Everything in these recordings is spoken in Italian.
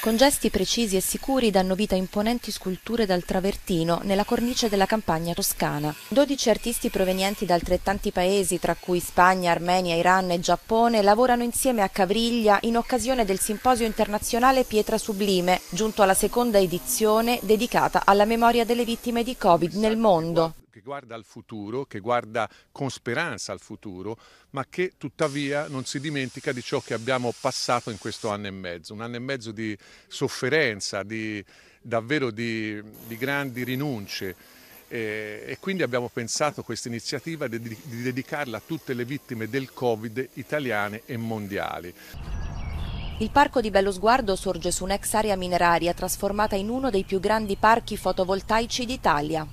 Con gesti precisi e sicuri danno vita a imponenti sculture dal travertino nella cornice della campagna toscana. 12 artisti provenienti da altrettanti paesi, tra cui Spagna, Armenia, Iran e Giappone, lavorano insieme a Cavriglia in occasione del simposio internazionale Pietra Sublime, giunto alla seconda edizione dedicata alla memoria delle vittime di Covid nel mondo guarda al futuro, che guarda con speranza al futuro, ma che tuttavia non si dimentica di ciò che abbiamo passato in questo anno e mezzo, un anno e mezzo di sofferenza, di, davvero di, di grandi rinunce. E, e quindi abbiamo pensato questa iniziativa di, di dedicarla a tutte le vittime del Covid italiane e mondiali. Il parco di Bello Sguardo sorge su un'ex area mineraria trasformata in uno dei più grandi parchi fotovoltaici d'Italia,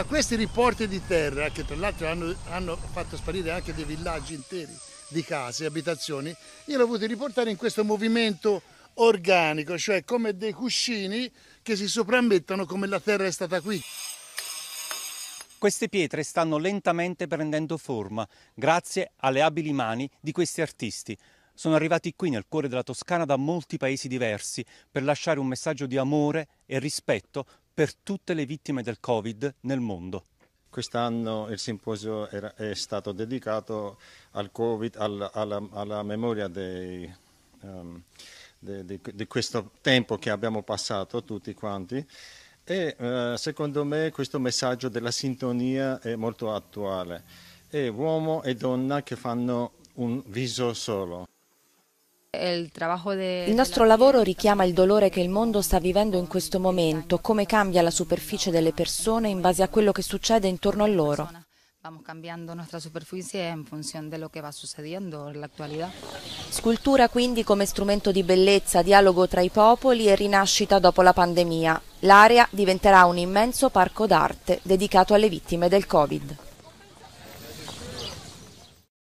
a questi riporti di terra, che tra l'altro hanno, hanno fatto sparire anche dei villaggi interi di case, abitazioni, io l'ho voluto riportare in questo movimento organico, cioè come dei cuscini che si soprammettono come la terra è stata qui. Queste pietre stanno lentamente prendendo forma grazie alle abili mani di questi artisti. Sono arrivati qui nel cuore della Toscana da molti paesi diversi per lasciare un messaggio di amore e rispetto per tutte le vittime del Covid nel mondo. Quest'anno il simposio era, è stato dedicato al COVID, al, alla, alla, memoria dei, um, de, de, di questo tempo che abbiamo passato tutti quanti e uh, secondo me questo messaggio della sintonia è molto attuale. È uomo e donna che fanno un viso solo. Il nostro lavoro richiama il dolore che il mondo sta vivendo in questo momento, come cambia la superficie delle persone in base a quello che succede intorno a loro. Scultura quindi come strumento di bellezza, dialogo tra i popoli e rinascita dopo la pandemia. L'area diventerà un immenso parco d'arte dedicato alle vittime del Covid.